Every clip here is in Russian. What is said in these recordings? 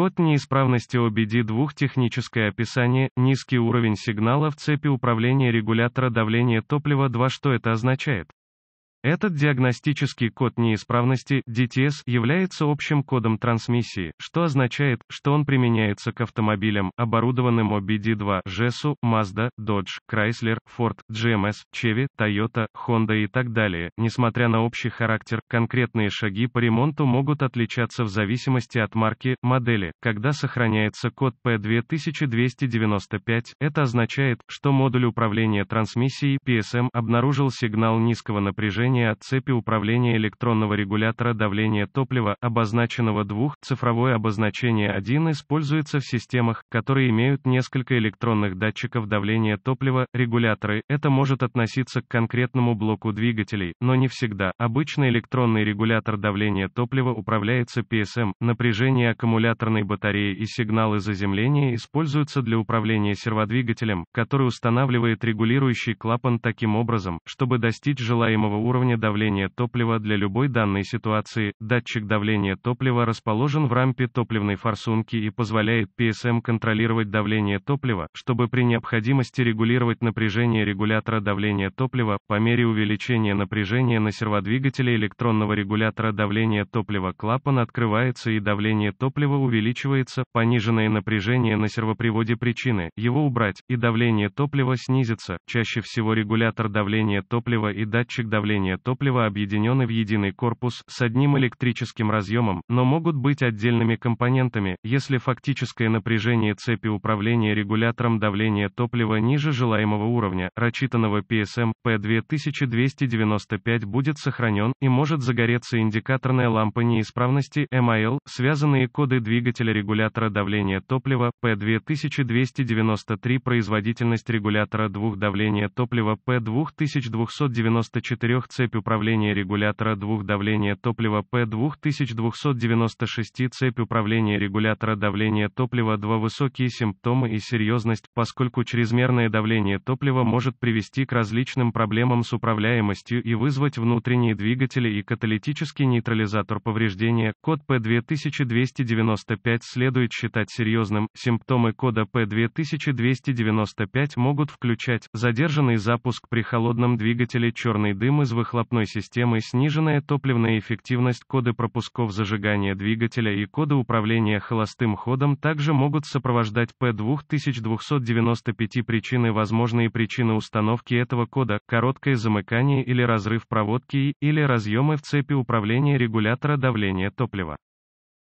Код неисправности OBD2 техническое описание, низкий уровень сигнала в цепи управления регулятора давления топлива 2 Что это означает? Этот диагностический код неисправности DTS является общим кодом трансмиссии, что означает, что он применяется к автомобилям, оборудованным OBD2, Jesu, Mazda, Dodge, Chrysler, Ford, GMS, Chevy, Toyota, Honda и так далее. Несмотря на общий характер, конкретные шаги по ремонту могут отличаться в зависимости от марки, модели. Когда сохраняется код P2295, это означает, что модуль управления трансмиссией PSM обнаружил сигнал низкого напряжения положение о цепи управления электронного регулятора давления топлива, обозначенного 2, цифровое обозначение 1 используется в системах, которые имеют несколько электронных датчиков давления топлива, регуляторы, это может относиться к конкретному блоку двигателей, но не всегда. Обычно электронный регулятор давления топлива управляется PSM, напряжение аккумуляторной батареи и сигналы заземления используются для управления серводвигателем, который устанавливает регулирующий клапан таким образом, чтобы достичь желаемого уровня уровня давления топлива для любой данной ситуации. Датчик давления топлива расположен в рампе топливной форсунки и позволяет PSM контролировать давление топлива, чтобы при необходимости регулировать напряжение регулятора давления топлива, по мере увеличения напряжения на серводвигателе электронного регулятора давления топлива клапан открывается и давление топлива увеличивается, пониженное напряжение на сервоприводе причины, его убрать, и давление топлива снизится, чаще всего регулятор давления топлива и датчик давления содержания топлива объединены в единый корпус с одним электрическим разъемом, но могут быть отдельными компонентами, если фактическое напряжение цепи управления регулятором давления топлива ниже желаемого уровня, рассчитанного PSM P2295 будет сохранен, и может загореться индикаторная лампа неисправности MIL, связанные коды двигателя регулятора давления топлива P2293 производительность регулятора двух давления топлива P2294 цепь управления регулятора двух давления топлива P2296 цепь управления регулятора давления топлива 2 высокие симптомы и серьезность, поскольку чрезмерное давление топлива может привести к различным проблемам с управляемостью и вызвать внутренние двигатели и каталитический нейтрализатор повреждения, код P2295 следует считать серьезным, симптомы кода P2295 могут включать задержанный запуск при холодном двигателе черный дым из выхода выхлопной системы сниженная топливная эффективность коды пропусков зажигания двигателя и коды управления холостым ходом также могут сопровождать P2295 причины возможные причины установки этого кода, короткое замыкание или разрыв проводки и, или разъемы в цепи управления регулятора давления топлива.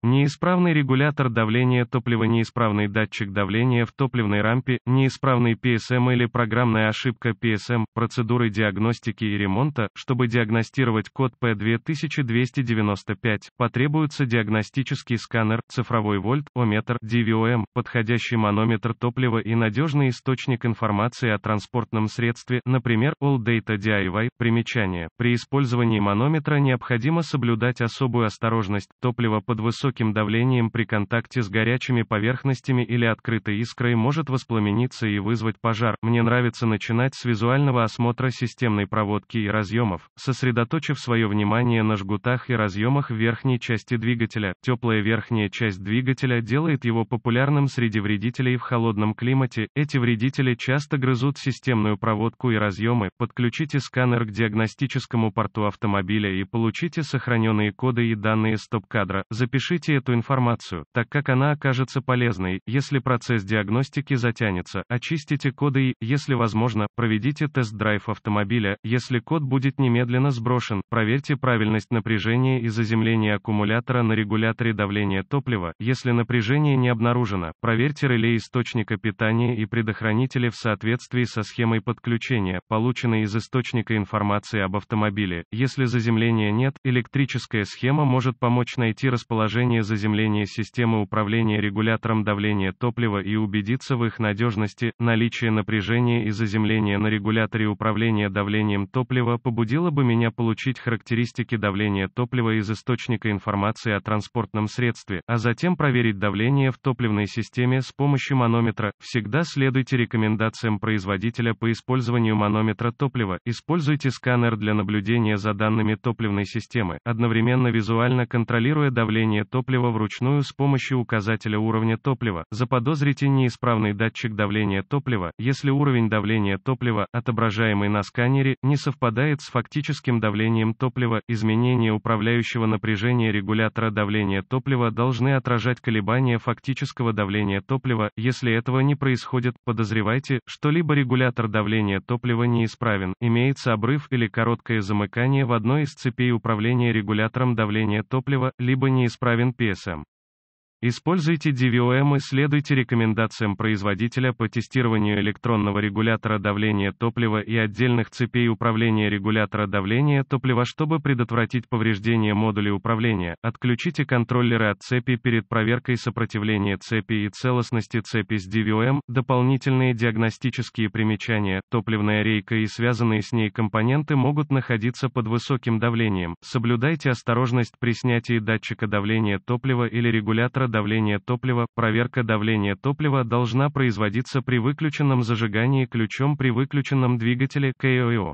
Неисправный регулятор давления топлива, неисправный датчик давления в топливной рампе, неисправный PSM или программная ошибка PSM, процедуры диагностики и ремонта, чтобы диагностировать код P2295, потребуется диагностический сканер, цифровой вольт, ометр, DVOM, подходящий манометр топлива и надежный источник информации о транспортном средстве, например, All Data DIY, примечание. При использовании манометра необходимо соблюдать особую осторожность, топливо под высоким высоким давлением при контакте с горячими поверхностями или открытой искрой может воспламениться и вызвать пожар. Мне нравится начинать с визуального осмотра системной проводки и разъемов, сосредоточив свое внимание на жгутах и разъемах в верхней части двигателя. Теплая верхняя часть двигателя делает его популярным среди вредителей в холодном климате. Эти вредители часто грызут системную проводку и разъемы. Подключите сканер к диагностическому порту автомобиля и получите сохраненные коды и данные стоп-кадра. Запишите Запишите эту информацию, так как она окажется полезной, если процесс диагностики затянется, очистите коды и, если возможно, проведите тест-драйв автомобиля, если код будет немедленно сброшен, проверьте правильность напряжения и заземления аккумулятора на регуляторе давления топлива, если напряжение не обнаружено, проверьте реле источника питания и предохранители в соответствии со схемой подключения, полученной из источника информации об автомобиле, если заземления нет, электрическая схема может помочь найти расположение состояние заземления системы управления регулятором давления топлива и убедиться в их надежности, наличие напряжения и заземления на регуляторе управления давлением топлива побудило бы меня получить характеристики давления топлива из источника информации о транспортном средстве, а затем проверить давление в топливной системе с помощью манометра. Всегда следуйте рекомендациям производителя по использованию манометра топлива, используйте сканер для наблюдения за данными топливной системы, одновременно визуально контролируя давление топлива топлива вручную с помощью указателя уровня топлива, заподозрите неисправный датчик давления топлива, если уровень давления топлива, отображаемый на сканере, не совпадает с фактическим давлением топлива, изменения управляющего напряжения регулятора давления топлива должны отражать колебания фактического давления топлива, если этого не происходит, подозревайте, что либо регулятор давления топлива неисправен, имеется обрыв или короткое замыкание в одной из цепей управления регулятором давления топлива, либо неисправен песо. Используйте DVOM и следуйте рекомендациям производителя по тестированию электронного регулятора давления топлива и отдельных цепей управления регулятора давления топлива, чтобы предотвратить повреждение модулей управления. Отключите контроллеры от цепи перед проверкой сопротивления цепи и целостности цепи с DVOM. Дополнительные диагностические примечания, топливная рейка и связанные с ней компоненты могут находиться под высоким давлением. Соблюдайте осторожность при снятии датчика давления топлива или регулятора давления топлива. Проверка давления топлива должна производиться при выключенном зажигании ключом при выключенном двигателе КОИО.